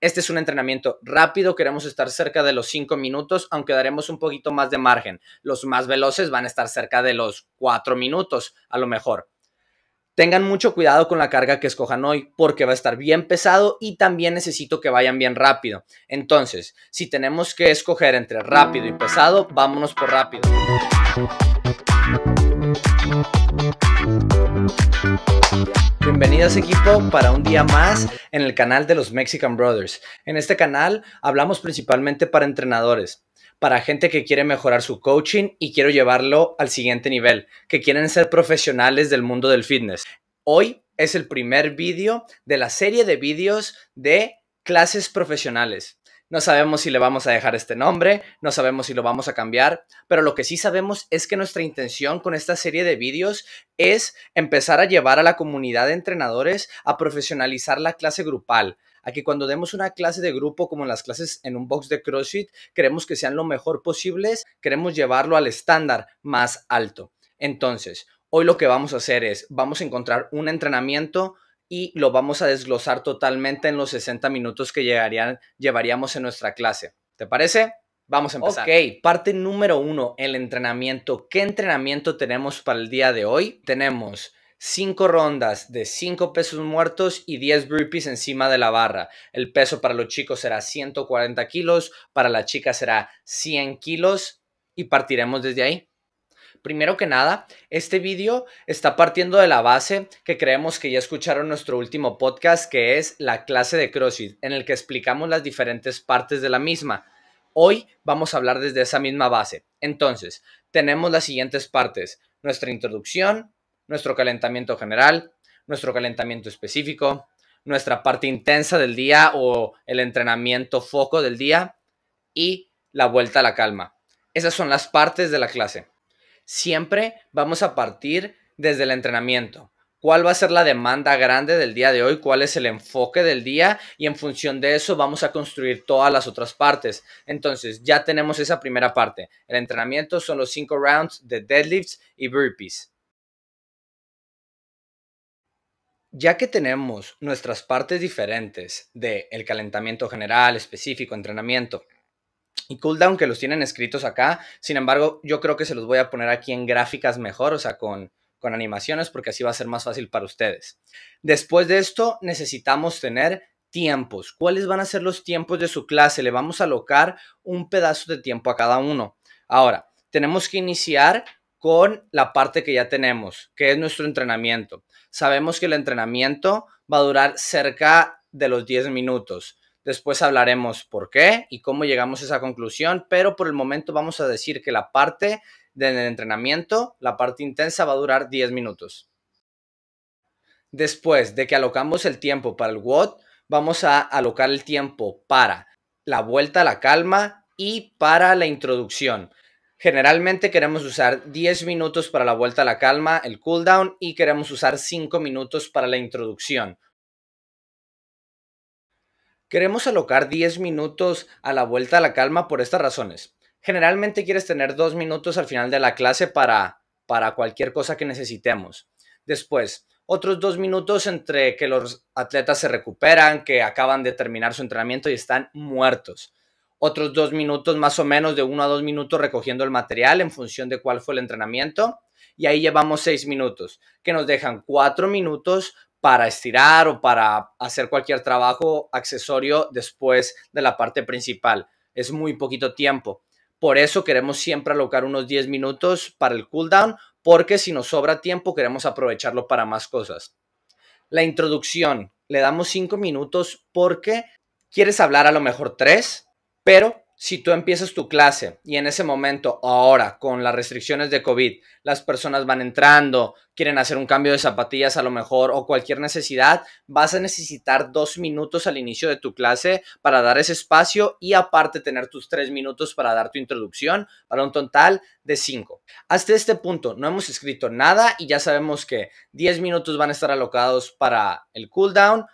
Este es un entrenamiento rápido, queremos estar cerca de los 5 minutos, aunque daremos un poquito más de margen. Los más veloces van a estar cerca de los 4 minutos, a lo mejor. Tengan mucho cuidado con la carga que escojan hoy porque va a estar bien pesado y también necesito que vayan bien rápido. Entonces, si tenemos que escoger entre rápido y pesado, vámonos por rápido. Bienvenidos equipo para un día más en el canal de los Mexican Brothers. En este canal hablamos principalmente para entrenadores, para gente que quiere mejorar su coaching y quiero llevarlo al siguiente nivel, que quieren ser profesionales del mundo del fitness. Hoy es el primer vídeo de la serie de vídeos de clases profesionales. No sabemos si le vamos a dejar este nombre, no sabemos si lo vamos a cambiar, pero lo que sí sabemos es que nuestra intención con esta serie de vídeos es empezar a llevar a la comunidad de entrenadores a profesionalizar la clase grupal, a que cuando demos una clase de grupo como las clases en un box de CrossFit, queremos que sean lo mejor posibles, queremos llevarlo al estándar más alto. Entonces, hoy lo que vamos a hacer es, vamos a encontrar un entrenamiento y lo vamos a desglosar totalmente en los 60 minutos que llegarían, llevaríamos en nuestra clase. ¿Te parece? Vamos a empezar. Ok, parte número uno, el entrenamiento. ¿Qué entrenamiento tenemos para el día de hoy? Tenemos cinco rondas de 5 pesos muertos y 10 burpees encima de la barra. El peso para los chicos será 140 kilos, para las chicas será 100 kilos y partiremos desde ahí. Primero que nada, este vídeo está partiendo de la base que creemos que ya escucharon nuestro último podcast, que es la clase de CrossFit, en el que explicamos las diferentes partes de la misma. Hoy vamos a hablar desde esa misma base. Entonces, tenemos las siguientes partes. Nuestra introducción, nuestro calentamiento general, nuestro calentamiento específico, nuestra parte intensa del día o el entrenamiento foco del día y la vuelta a la calma. Esas son las partes de la clase. Siempre vamos a partir desde el entrenamiento. ¿Cuál va a ser la demanda grande del día de hoy? ¿Cuál es el enfoque del día? Y en función de eso vamos a construir todas las otras partes. Entonces, ya tenemos esa primera parte. El entrenamiento son los cinco rounds de deadlifts y burpees. Ya que tenemos nuestras partes diferentes del el calentamiento general, específico, entrenamiento, y cooldown que los tienen escritos acá. Sin embargo, yo creo que se los voy a poner aquí en gráficas mejor, o sea, con, con animaciones, porque así va a ser más fácil para ustedes. Después de esto, necesitamos tener tiempos. ¿Cuáles van a ser los tiempos de su clase? Le vamos a alocar un pedazo de tiempo a cada uno. Ahora, tenemos que iniciar con la parte que ya tenemos, que es nuestro entrenamiento. Sabemos que el entrenamiento va a durar cerca de los 10 minutos. Después hablaremos por qué y cómo llegamos a esa conclusión, pero por el momento vamos a decir que la parte del entrenamiento, la parte intensa, va a durar 10 minutos. Después de que alocamos el tiempo para el WOD, vamos a alocar el tiempo para la vuelta a la calma y para la introducción. Generalmente queremos usar 10 minutos para la vuelta a la calma, el cooldown, y queremos usar 5 minutos para la introducción. Queremos alocar 10 minutos a la vuelta a la calma por estas razones. Generalmente quieres tener 2 minutos al final de la clase para, para cualquier cosa que necesitemos. Después, otros 2 minutos entre que los atletas se recuperan, que acaban de terminar su entrenamiento y están muertos otros dos minutos más o menos, de uno a dos minutos recogiendo el material en función de cuál fue el entrenamiento. Y ahí llevamos seis minutos, que nos dejan cuatro minutos para estirar o para hacer cualquier trabajo accesorio después de la parte principal. Es muy poquito tiempo. Por eso queremos siempre alocar unos 10 minutos para el cooldown, porque si nos sobra tiempo queremos aprovecharlo para más cosas. La introducción, le damos 5 minutos porque quieres hablar a lo mejor 3, pero si tú empiezas tu clase y en ese momento, ahora, con las restricciones de COVID, las personas van entrando, quieren hacer un cambio de zapatillas a lo mejor o cualquier necesidad, vas a necesitar dos minutos al inicio de tu clase para dar ese espacio y aparte tener tus tres minutos para dar tu introducción para un total de cinco. Hasta este punto no hemos escrito nada y ya sabemos que 10 minutos van a estar alocados para el cooldown,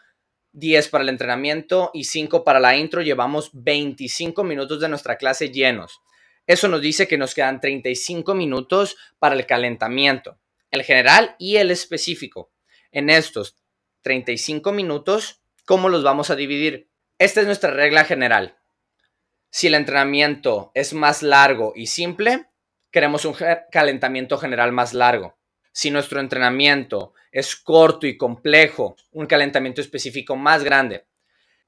10 para el entrenamiento y 5 para la intro, llevamos 25 minutos de nuestra clase llenos. Eso nos dice que nos quedan 35 minutos para el calentamiento, el general y el específico. En estos 35 minutos, ¿cómo los vamos a dividir? Esta es nuestra regla general. Si el entrenamiento es más largo y simple, queremos un calentamiento general más largo. Si nuestro entrenamiento es corto y complejo, un calentamiento específico más grande.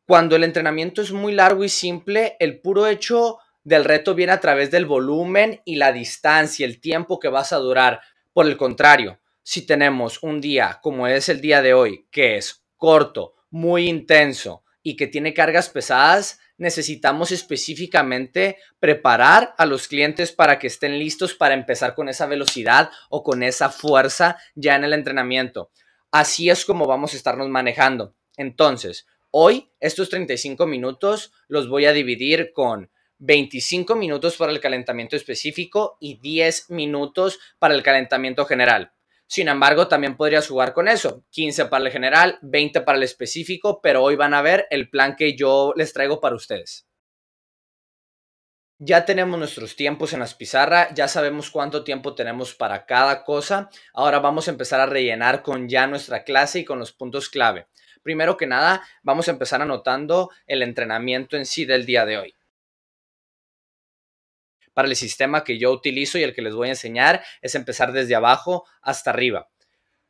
Cuando el entrenamiento es muy largo y simple, el puro hecho del reto viene a través del volumen y la distancia, el tiempo que vas a durar. Por el contrario, si tenemos un día como es el día de hoy, que es corto, muy intenso y que tiene cargas pesadas, necesitamos específicamente preparar a los clientes para que estén listos para empezar con esa velocidad o con esa fuerza ya en el entrenamiento. Así es como vamos a estarnos manejando. Entonces, hoy estos 35 minutos los voy a dividir con 25 minutos para el calentamiento específico y 10 minutos para el calentamiento general. Sin embargo, también podrías jugar con eso. 15 para el general, 20 para el específico, pero hoy van a ver el plan que yo les traigo para ustedes. Ya tenemos nuestros tiempos en las pizarras, ya sabemos cuánto tiempo tenemos para cada cosa. Ahora vamos a empezar a rellenar con ya nuestra clase y con los puntos clave. Primero que nada, vamos a empezar anotando el entrenamiento en sí del día de hoy para el sistema que yo utilizo y el que les voy a enseñar es empezar desde abajo hasta arriba.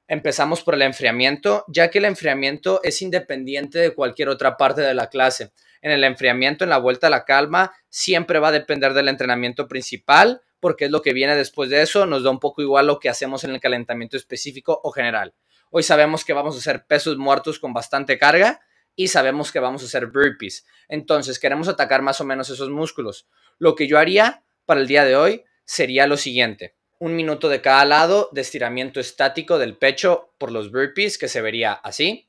Empezamos por el enfriamiento, ya que el enfriamiento es independiente de cualquier otra parte de la clase. En el enfriamiento, en la vuelta a la calma, siempre va a depender del entrenamiento principal, porque es lo que viene después de eso, nos da un poco igual lo que hacemos en el calentamiento específico o general. Hoy sabemos que vamos a hacer pesos muertos con bastante carga y sabemos que vamos a hacer burpees. Entonces, queremos atacar más o menos esos músculos. Lo que yo haría para el día de hoy sería lo siguiente. Un minuto de cada lado de estiramiento estático del pecho por los burpees, que se vería así.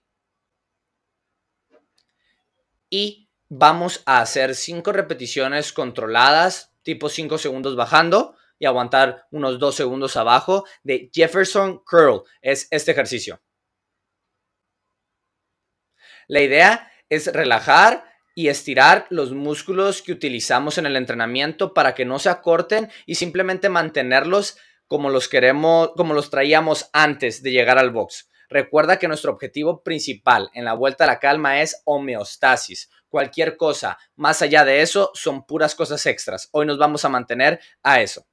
Y vamos a hacer cinco repeticiones controladas, tipo 5 segundos bajando y aguantar unos dos segundos abajo de Jefferson Curl. Es este ejercicio. La idea es relajar y estirar los músculos que utilizamos en el entrenamiento para que no se acorten y simplemente mantenerlos como los queremos, como los traíamos antes de llegar al box. Recuerda que nuestro objetivo principal en la vuelta a la calma es homeostasis. Cualquier cosa más allá de eso son puras cosas extras. Hoy nos vamos a mantener a eso.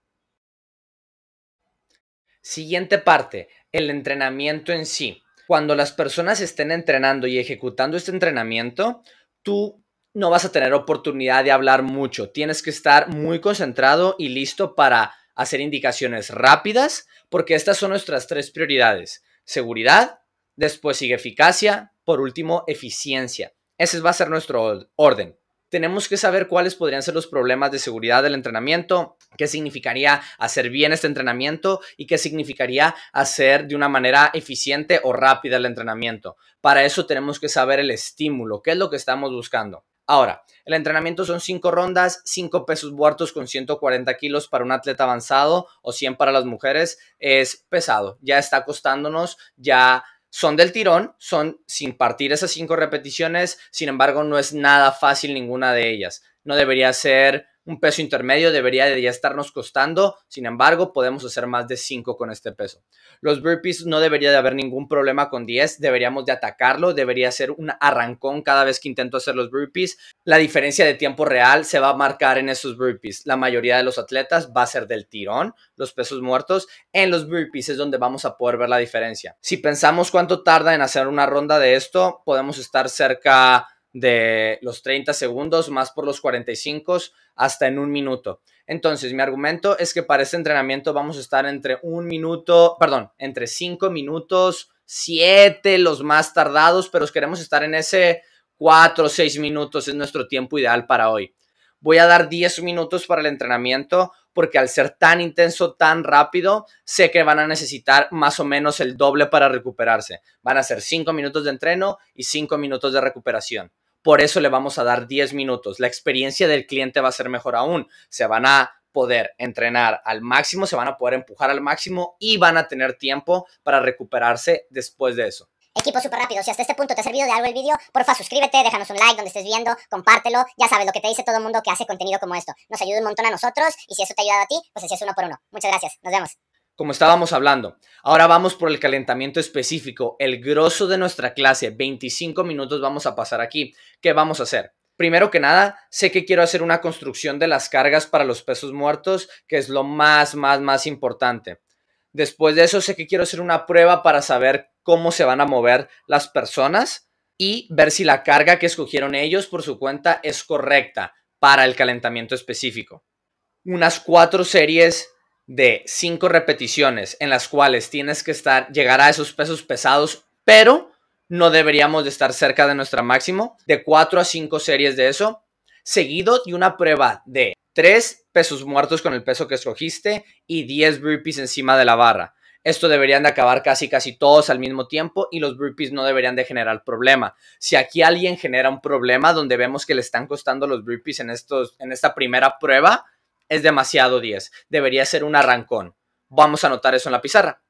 Siguiente parte, el entrenamiento en sí. Cuando las personas estén entrenando y ejecutando este entrenamiento, tú no vas a tener oportunidad de hablar mucho. Tienes que estar muy concentrado y listo para hacer indicaciones rápidas, porque estas son nuestras tres prioridades. Seguridad, después sigue eficacia, por último, eficiencia. Ese va a ser nuestro orden. Tenemos que saber cuáles podrían ser los problemas de seguridad del entrenamiento, qué significaría hacer bien este entrenamiento y qué significaría hacer de una manera eficiente o rápida el entrenamiento. Para eso tenemos que saber el estímulo, qué es lo que estamos buscando. Ahora, el entrenamiento son 5 rondas, 5 pesos muertos con 140 kilos para un atleta avanzado o 100 para las mujeres. Es pesado, ya está costándonos, ya son del tirón, son sin partir esas 5 repeticiones, sin embargo no es nada fácil ninguna de ellas. No debería ser un peso intermedio debería de ya estarnos costando, sin embargo, podemos hacer más de 5 con este peso. Los burpees no debería de haber ningún problema con 10, deberíamos de atacarlo, debería ser un arrancón cada vez que intento hacer los burpees. La diferencia de tiempo real se va a marcar en esos burpees. La mayoría de los atletas va a ser del tirón, los pesos muertos, en los burpees es donde vamos a poder ver la diferencia. Si pensamos cuánto tarda en hacer una ronda de esto, podemos estar cerca de los 30 segundos más por los 45 hasta en un minuto. Entonces, mi argumento es que para este entrenamiento vamos a estar entre un minuto, perdón, entre 5 minutos, 7 los más tardados, pero queremos estar en ese 4 o 6 minutos, es nuestro tiempo ideal para hoy. Voy a dar 10 minutos para el entrenamiento porque al ser tan intenso, tan rápido, sé que van a necesitar más o menos el doble para recuperarse. Van a ser 5 minutos de entreno y 5 minutos de recuperación. Por eso le vamos a dar 10 minutos. La experiencia del cliente va a ser mejor aún. Se van a poder entrenar al máximo, se van a poder empujar al máximo y van a tener tiempo para recuperarse después de eso. Equipo súper rápido, si hasta este punto te ha servido de algo el video, porfa suscríbete, déjanos un like donde estés viendo, compártelo, ya sabes lo que te dice todo el mundo que hace contenido como esto. Nos ayuda un montón a nosotros y si eso te ha ayudado a ti, pues así es uno por uno. Muchas gracias, nos vemos como estábamos hablando. Ahora vamos por el calentamiento específico, el grosso de nuestra clase, 25 minutos vamos a pasar aquí. ¿Qué vamos a hacer? Primero que nada, sé que quiero hacer una construcción de las cargas para los pesos muertos, que es lo más, más, más importante. Después de eso, sé que quiero hacer una prueba para saber cómo se van a mover las personas y ver si la carga que escogieron ellos por su cuenta es correcta para el calentamiento específico. Unas cuatro series de cinco repeticiones en las cuales tienes que estar, llegar a esos pesos pesados, pero no deberíamos de estar cerca de nuestra máximo, de cuatro a cinco series de eso, seguido de una prueba de tres pesos muertos con el peso que escogiste y 10 burpees encima de la barra. Esto deberían de acabar casi casi todos al mismo tiempo y los burpees no deberían de generar problema. Si aquí alguien genera un problema donde vemos que le están costando los burpees en, estos, en esta primera prueba, es demasiado 10. Debería ser un arrancón. Vamos a anotar eso en la pizarra.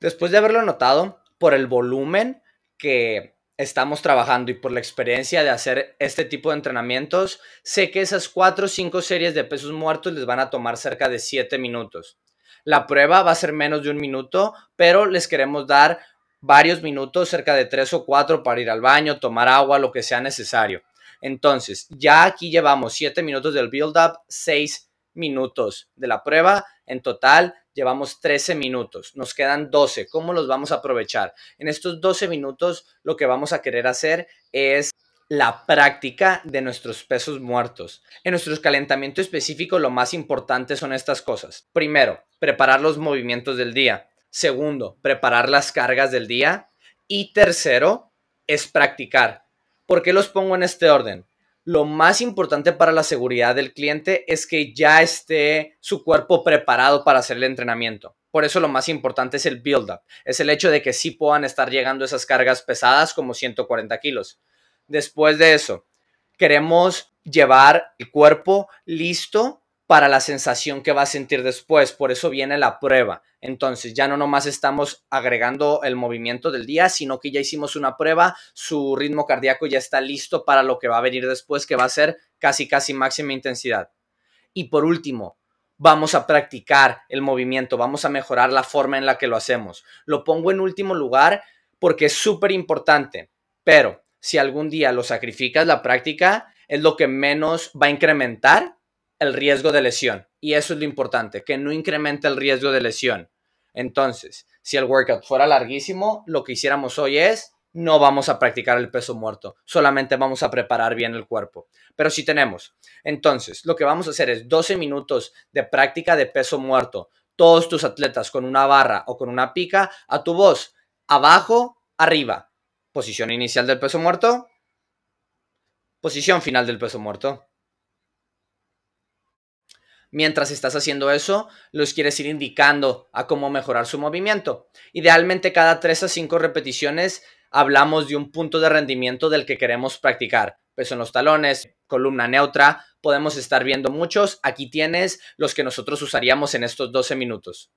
Después de haberlo anotado, por el volumen que estamos trabajando y por la experiencia de hacer este tipo de entrenamientos, sé que esas 4 o 5 series de pesos muertos les van a tomar cerca de 7 minutos. La prueba va a ser menos de un minuto, pero les queremos dar varios minutos, cerca de 3 o 4 para ir al baño, tomar agua, lo que sea necesario. Entonces, ya aquí llevamos 7 minutos del build-up, 6 minutos de la prueba. En total, llevamos 13 minutos. Nos quedan 12. ¿Cómo los vamos a aprovechar? En estos 12 minutos, lo que vamos a querer hacer es la práctica de nuestros pesos muertos. En nuestro calentamiento específico lo más importante son estas cosas. Primero, preparar los movimientos del día. Segundo, preparar las cargas del día. Y tercero, es practicar. ¿Por qué los pongo en este orden? Lo más importante para la seguridad del cliente es que ya esté su cuerpo preparado para hacer el entrenamiento. Por eso lo más importante es el build-up, es el hecho de que sí puedan estar llegando esas cargas pesadas como 140 kilos. Después de eso, queremos llevar el cuerpo listo para la sensación que va a sentir después. Por eso viene la prueba. Entonces ya no nomás estamos agregando el movimiento del día, sino que ya hicimos una prueba, su ritmo cardíaco ya está listo para lo que va a venir después, que va a ser casi, casi máxima intensidad. Y por último, vamos a practicar el movimiento, vamos a mejorar la forma en la que lo hacemos. Lo pongo en último lugar porque es súper importante, pero si algún día lo sacrificas, la práctica es lo que menos va a incrementar el riesgo de lesión. Y eso es lo importante, que no incremente el riesgo de lesión. Entonces, si el workout fuera larguísimo, lo que hiciéramos hoy es, no vamos a practicar el peso muerto, solamente vamos a preparar bien el cuerpo. Pero si tenemos, entonces, lo que vamos a hacer es 12 minutos de práctica de peso muerto, todos tus atletas con una barra o con una pica a tu voz, abajo, arriba. Posición inicial del peso muerto, posición final del peso muerto. Mientras estás haciendo eso, los quieres ir indicando a cómo mejorar su movimiento. Idealmente cada 3 a 5 repeticiones hablamos de un punto de rendimiento del que queremos practicar. Peso en los talones, columna neutra, podemos estar viendo muchos. Aquí tienes los que nosotros usaríamos en estos 12 minutos.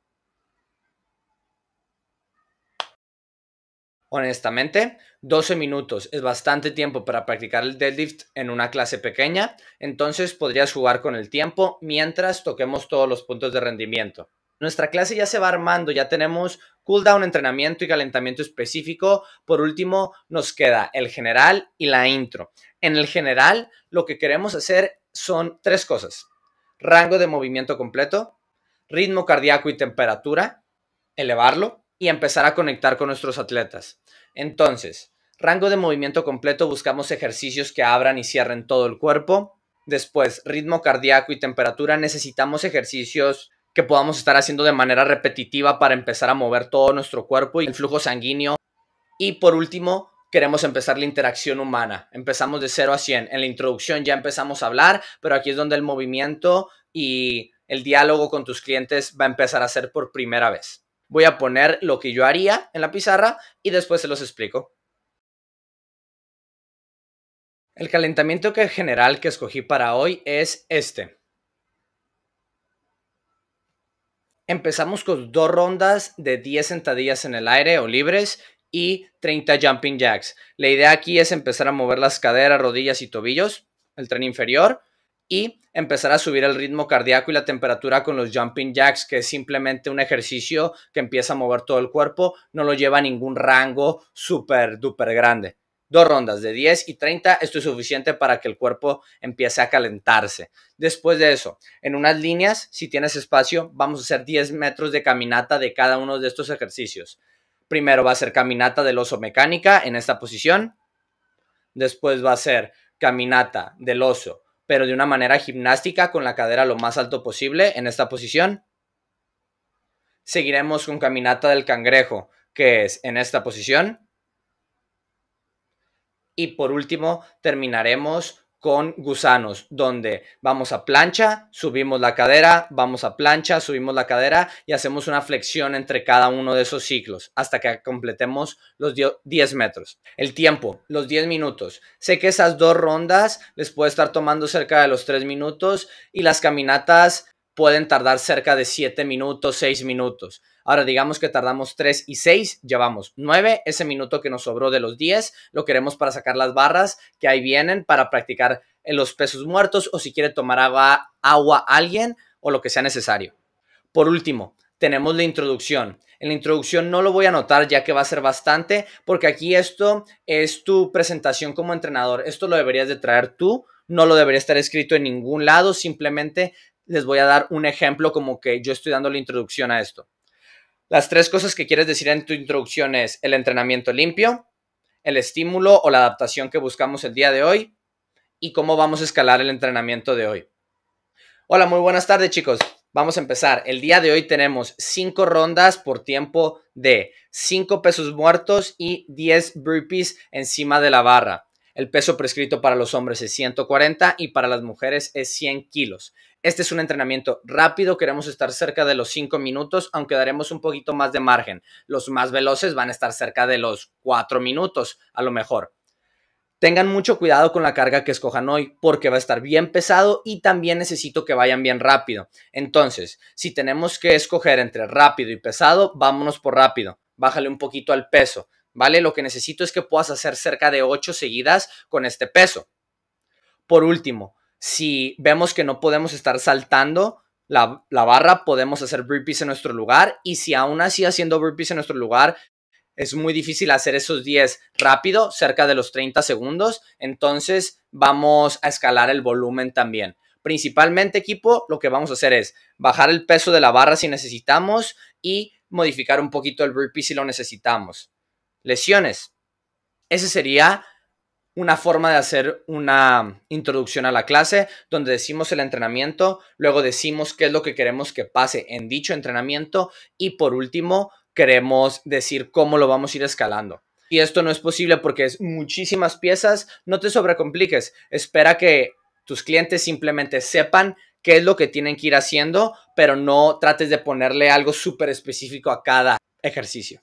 Honestamente, 12 minutos es bastante tiempo para practicar el deadlift en una clase pequeña, entonces podrías jugar con el tiempo mientras toquemos todos los puntos de rendimiento. Nuestra clase ya se va armando, ya tenemos cooldown, entrenamiento y calentamiento específico. Por último, nos queda el general y la intro. En el general, lo que queremos hacer son tres cosas. Rango de movimiento completo, ritmo cardíaco y temperatura, elevarlo, y empezar a conectar con nuestros atletas. Entonces, rango de movimiento completo, buscamos ejercicios que abran y cierren todo el cuerpo. Después, ritmo cardíaco y temperatura, necesitamos ejercicios que podamos estar haciendo de manera repetitiva para empezar a mover todo nuestro cuerpo y el flujo sanguíneo. Y por último, queremos empezar la interacción humana. Empezamos de 0 a 100. En la introducción ya empezamos a hablar, pero aquí es donde el movimiento y el diálogo con tus clientes va a empezar a ser por primera vez voy a poner lo que yo haría en la pizarra y después se los explico. El calentamiento que general que escogí para hoy es este. Empezamos con dos rondas de 10 sentadillas en el aire o libres y 30 jumping jacks. La idea aquí es empezar a mover las caderas, rodillas y tobillos, el tren inferior, y empezar a subir el ritmo cardíaco y la temperatura con los jumping jacks, que es simplemente un ejercicio que empieza a mover todo el cuerpo, no lo lleva a ningún rango súper, duper grande. Dos rondas de 10 y 30, esto es suficiente para que el cuerpo empiece a calentarse. Después de eso, en unas líneas, si tienes espacio, vamos a hacer 10 metros de caminata de cada uno de estos ejercicios. Primero va a ser caminata del oso mecánica en esta posición. Después va a ser caminata del oso pero de una manera gimnástica con la cadera lo más alto posible en esta posición. Seguiremos con caminata del cangrejo, que es en esta posición. Y por último, terminaremos con gusanos, donde vamos a plancha, subimos la cadera, vamos a plancha, subimos la cadera y hacemos una flexión entre cada uno de esos ciclos hasta que completemos los 10 metros. El tiempo, los 10 minutos. Sé que esas dos rondas les puede estar tomando cerca de los 3 minutos y las caminatas pueden tardar cerca de 7 minutos, 6 minutos. Ahora digamos que tardamos 3 y 6, llevamos 9, ese minuto que nos sobró de los 10, lo queremos para sacar las barras que ahí vienen, para practicar los pesos muertos o si quiere tomar agua, alguien o lo que sea necesario. Por último, tenemos la introducción. En la introducción no lo voy a anotar ya que va a ser bastante, porque aquí esto es tu presentación como entrenador. Esto lo deberías de traer tú, no lo debería estar escrito en ningún lado, simplemente les voy a dar un ejemplo como que yo estoy dando la introducción a esto. Las tres cosas que quieres decir en tu introducción es el entrenamiento limpio, el estímulo o la adaptación que buscamos el día de hoy y cómo vamos a escalar el entrenamiento de hoy. Hola, muy buenas tardes chicos. Vamos a empezar. El día de hoy tenemos cinco rondas por tiempo de 5 pesos muertos y 10 burpees encima de la barra. El peso prescrito para los hombres es 140 y para las mujeres es 100 kilos. Este es un entrenamiento rápido, queremos estar cerca de los 5 minutos, aunque daremos un poquito más de margen. Los más veloces van a estar cerca de los 4 minutos, a lo mejor. Tengan mucho cuidado con la carga que escojan hoy porque va a estar bien pesado y también necesito que vayan bien rápido. Entonces, si tenemos que escoger entre rápido y pesado, vámonos por rápido. Bájale un poquito al peso, ¿vale? Lo que necesito es que puedas hacer cerca de 8 seguidas con este peso. Por último, si vemos que no podemos estar saltando la, barra, podemos hacer burpees en nuestro lugar. Y si aún así haciendo burpees en nuestro lugar, es muy difícil hacer esos 10 rápido, cerca de los 30 segundos. Entonces vamos a escalar el volumen también. Principalmente equipo, lo que vamos a hacer es bajar el peso de la barra si necesitamos y modificar un poquito el burpee si lo necesitamos. Lesiones. Ese sería una forma de hacer una introducción a la clase donde decimos el entrenamiento, luego decimos qué es lo que queremos que pase en dicho entrenamiento y por último queremos decir cómo lo vamos a ir escalando. Y esto no es posible porque es muchísimas piezas, no te sobrecompliques, espera que tus clientes simplemente sepan qué es lo que tienen que ir haciendo, pero no trates de ponerle algo súper específico a cada ejercicio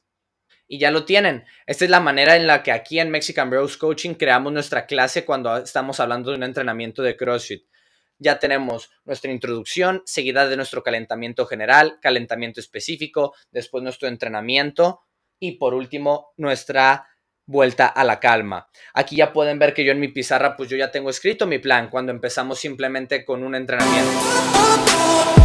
y ya lo tienen. Esta es la manera en la que aquí en Mexican Bros Coaching creamos nuestra clase cuando estamos hablando de un entrenamiento de CrossFit. Ya tenemos nuestra introducción, seguida de nuestro calentamiento general, calentamiento específico, después nuestro entrenamiento y por último nuestra vuelta a la calma. Aquí ya pueden ver que yo en mi pizarra pues yo ya tengo escrito mi plan cuando empezamos simplemente con un entrenamiento.